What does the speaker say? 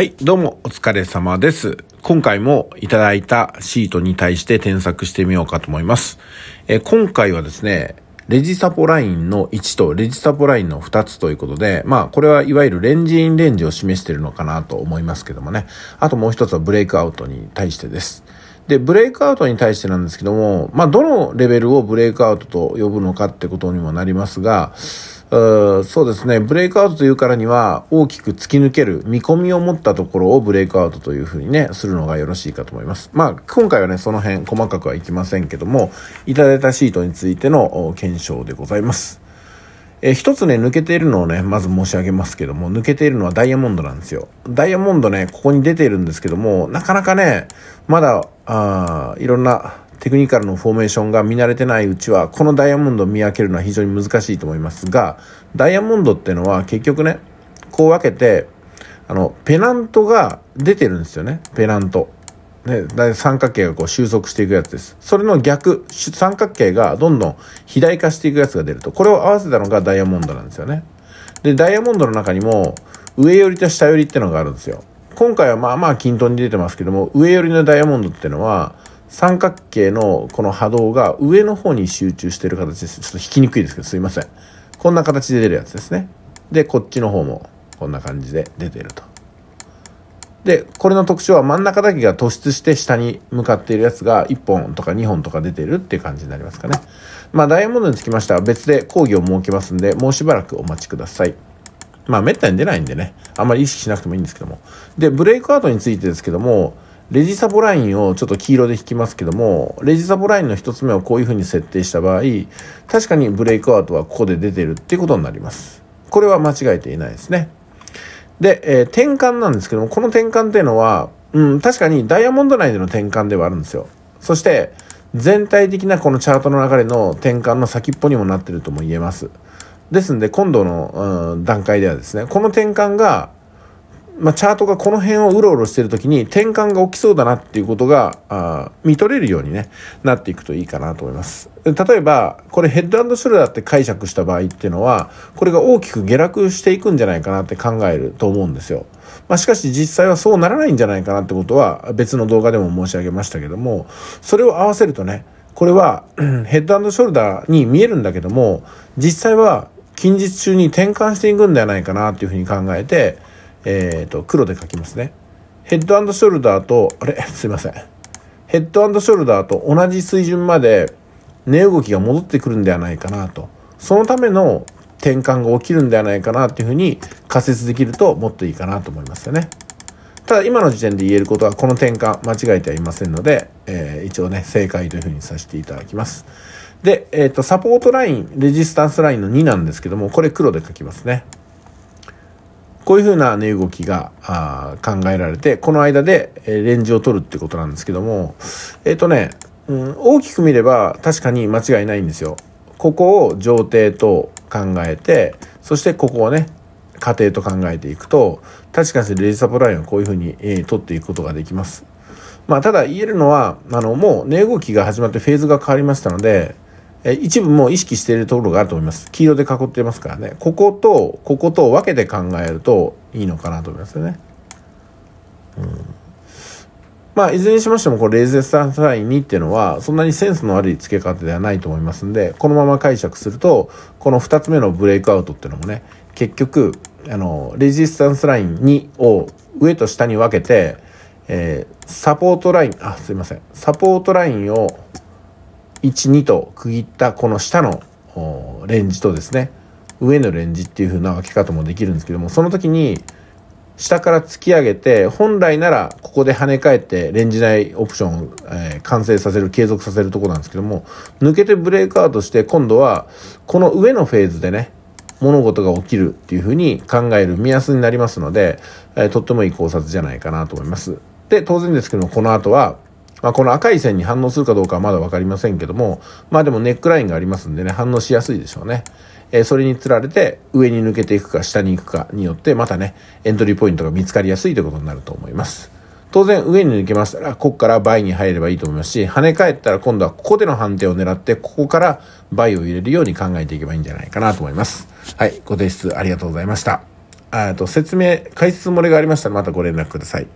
はい、どうもお疲れ様です。今回もいただいたシートに対して添削してみようかと思います。え今回はですね、レジサポラインの1とレジサポラインの2つということで、まあこれはいわゆるレンジインレンジを示しているのかなと思いますけどもね。あともう一つはブレイクアウトに対してです。で、ブレイクアウトに対してなんですけども、まあどのレベルをブレイクアウトと呼ぶのかってことにもなりますが、うそうですね、ブレイクアウトというからには大きく突き抜ける見込みを持ったところをブレイクアウトというふうにね、するのがよろしいかと思います。まあ、今回はね、その辺細かくはいきませんけども、いただいたシートについての検証でございます。え一つね、抜けているのをね、まず申し上げますけども、抜けているのはダイヤモンドなんですよ。ダイヤモンドね、ここに出ているんですけども、なかなかね、まだ、あいろんなテクニカルのフォーメーションが見慣れてないうちは、このダイヤモンドを見分けるのは非常に難しいと思いますが、ダイヤモンドってのは結局ね、こう分けて、あの、ペナントが出てるんですよね。ペナント。ね、三角形がこう収束していくやつです。それの逆、三角形がどんどん肥大化していくやつが出ると。これを合わせたのがダイヤモンドなんですよね。で、ダイヤモンドの中にも、上寄りと下寄りってのがあるんですよ。今回はまあまあ均等に出てますけども、上寄りのダイヤモンドってのは、三角形のこの波動が上の方に集中してる形です。ちょっと引きにくいですけどすいません。こんな形で出るやつですね。で、こっちの方もこんな感じで出てると。で、これの特徴は真ん中だけが突出して下に向かっているやつが1本とか2本とか出てるっていう感じになりますかね。まあ、ダイヤモンドにつきましては別で講義を設けますんで、もうしばらくお待ちください。まあ、滅多に出ないんでね、あんまり意識しなくてもいいんですけども。で、ブレイクアウトについてですけども、レジサボラインをちょっと黄色で引きますけども、レジサボラインの1つ目をこういうふうに設定した場合、確かにブレイクアウトはここで出てるっていうことになります。これは間違えていないですね。で、えー、転換なんですけども、この転換っていうのは、うん、確かにダイヤモンド内での転換ではあるんですよ。そして、全体的なこのチャートの流れの転換の先っぽにもなってるとも言えます。ですんで、今度の、うん、段階ではですね、この転換がまあ、チャートがこの辺をうろうろしてる時に転換が起きそうだなっていうことが、あ見とれるようにね、なっていくといいかなと思います。例えば、これヘッドショルダーって解釈した場合っていうのは、これが大きく下落していくんじゃないかなって考えると思うんですよ。まあ、しかし実際はそうならないんじゃないかなってことは別の動画でも申し上げましたけども、それを合わせるとね、これはヘッドショルダーに見えるんだけども、実際は近日中に転換していくんではないかなっていうふうに考えて、えー、と、黒で書きますね。ヘッドショルダーと、あれ すいません。ヘッドショルダーと同じ水準まで値動きが戻ってくるんではないかなと。そのための転換が起きるんではないかなっていうふうに仮説できるともっといいかなと思いますよね。ただ今の時点で言えることはこの転換間違えてはいませんので、えー、一応ね正解というふうにさせていただきます。で、えっ、ー、とサポートラインレジスタンスラインの2なんですけどもこれ黒で書きますね。こういうふうな値動きがあ考えられて、この間でレンジを取るってことなんですけども、えっ、ー、とね、うん、大きく見れば確かに間違いないんですよ。ここを上底と考えて、そしてここをね、過程と考えていくと、確かにレジサプラインをこういうふうに、えー、取っていくことができます。まあ、ただ言えるのは、あの、もう値動きが始まってフェーズが変わりましたので、え一部もう意識しているところがあると思います。黄色で囲ってますからね。ここと、こことを分けて考えるといいのかなと思いますよね。うん。まあ、いずれにしましても、これ、レーゼスタンサイン2っていうのは、そんなにセンスの悪い付け方ではないと思いますんで、このまま解釈すると、この2つ目のブレイクアウトっていうのもね、結局、あの、レジスタンスライン2を上と下に分けて、えー、サポートライン、あ、すいません。サポートラインを12と区切ったこの下のレンジとですね上のレンジっていう風な分け方もできるんですけどもその時に下から突き上げて本来ならここで跳ね返ってレンジ内オプションを、え完成させる継続させるとこなんですけども抜けてブレイクアウトして今度はこの上のフェーズでね物事が起きるっていう風に考える目安になりますので、えとってもいい考察じゃないかなと思います。で当然ですけどもこの後はまあ、この赤い線に反応するかどうかはまだ分かりませんけども、まあでもネックラインがありますんでね、反応しやすいでしょうね。えー、それにつられて上に抜けていくか下に行くかによって、またね、エントリーポイントが見つかりやすいということになると思います。当然上に抜けましたら、ここから倍に入ればいいと思いますし、跳ね返ったら今度はここでの判定を狙って、ここから倍を入れるように考えていけばいいんじゃないかなと思います。はい、ご提出ありがとうございました。っと説明、解説漏れがありましたらまたご連絡ください。